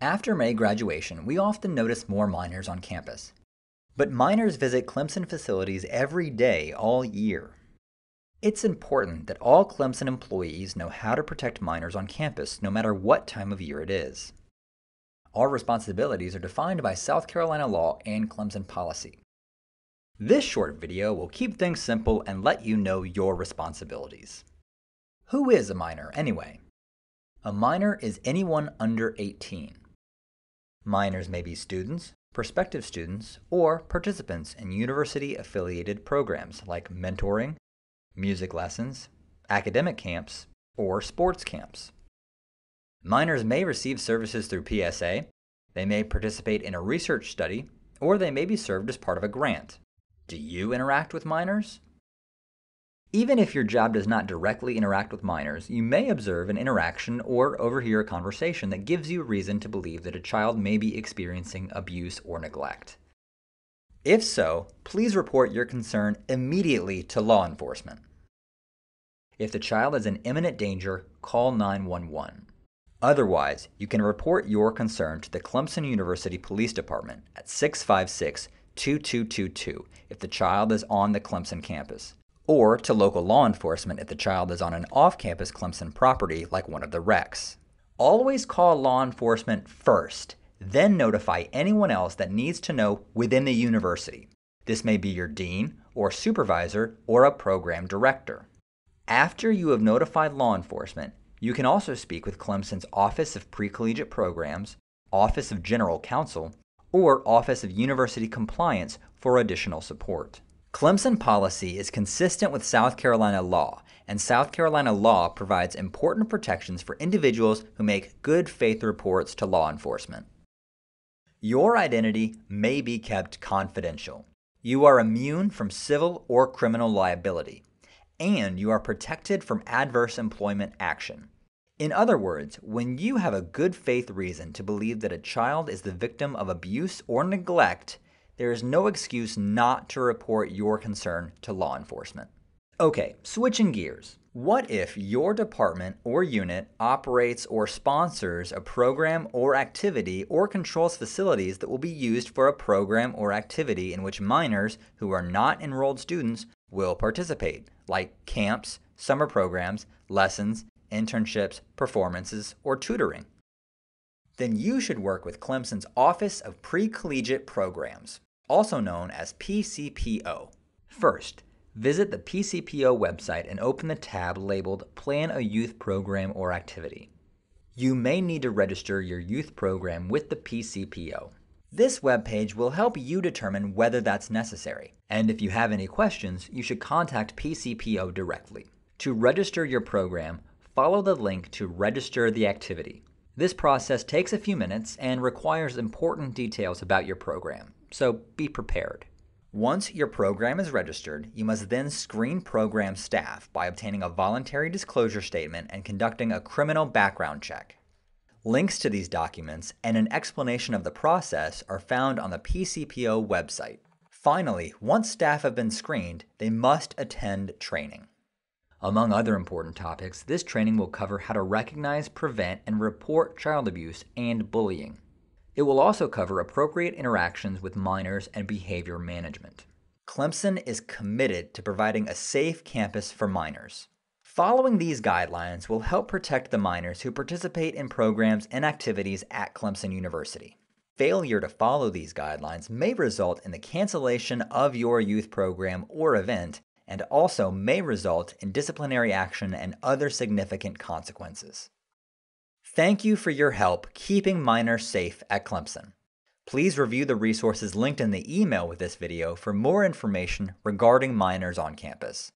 After May graduation, we often notice more minors on campus. But minors visit Clemson facilities every day all year. It's important that all Clemson employees know how to protect minors on campus no matter what time of year it is. Our responsibilities are defined by South Carolina law and Clemson policy. This short video will keep things simple and let you know your responsibilities. Who is a minor anyway? A minor is anyone under 18. Minors may be students, prospective students, or participants in university affiliated programs like mentoring, music lessons, academic camps, or sports camps. Minors may receive services through PSA, they may participate in a research study, or they may be served as part of a grant. Do you interact with minors? Even if your job does not directly interact with minors, you may observe an interaction or overhear a conversation that gives you reason to believe that a child may be experiencing abuse or neglect. If so, please report your concern immediately to law enforcement. If the child is in imminent danger, call 911. Otherwise, you can report your concern to the Clemson University Police Department at 656 2222 if the child is on the Clemson campus or to local law enforcement if the child is on an off campus Clemson property like one of the recs. Always call law enforcement first, then notify anyone else that needs to know within the university. This may be your dean, or supervisor, or a program director. After you have notified law enforcement, you can also speak with Clemson's Office of Precollegiate Programs, Office of General Counsel, or Office of University Compliance for additional support. Clemson policy is consistent with South Carolina law, and South Carolina law provides important protections for individuals who make good faith reports to law enforcement. Your identity may be kept confidential. You are immune from civil or criminal liability, and you are protected from adverse employment action. In other words, when you have a good faith reason to believe that a child is the victim of abuse or neglect, there is no excuse not to report your concern to law enforcement. Okay, switching gears. What if your department or unit operates or sponsors a program or activity or controls facilities that will be used for a program or activity in which minors who are not enrolled students will participate, like camps, summer programs, lessons, internships, performances, or tutoring? Then you should work with Clemson's Office of Pre Collegiate Programs also known as PCPO. First, visit the PCPO website and open the tab labeled Plan a Youth Program or Activity. You may need to register your youth program with the PCPO. This webpage will help you determine whether that's necessary, and if you have any questions, you should contact PCPO directly. To register your program, follow the link to register the activity. This process takes a few minutes and requires important details about your program so be prepared. Once your program is registered, you must then screen program staff by obtaining a voluntary disclosure statement and conducting a criminal background check. Links to these documents and an explanation of the process are found on the PCPO website. Finally, once staff have been screened, they must attend training. Among other important topics, this training will cover how to recognize, prevent, and report child abuse and bullying. It will also cover appropriate interactions with minors and behavior management. Clemson is committed to providing a safe campus for minors. Following these guidelines will help protect the minors who participate in programs and activities at Clemson University. Failure to follow these guidelines may result in the cancellation of your youth program or event and also may result in disciplinary action and other significant consequences. Thank you for your help keeping minors safe at Clemson. Please review the resources linked in the email with this video for more information regarding minors on campus.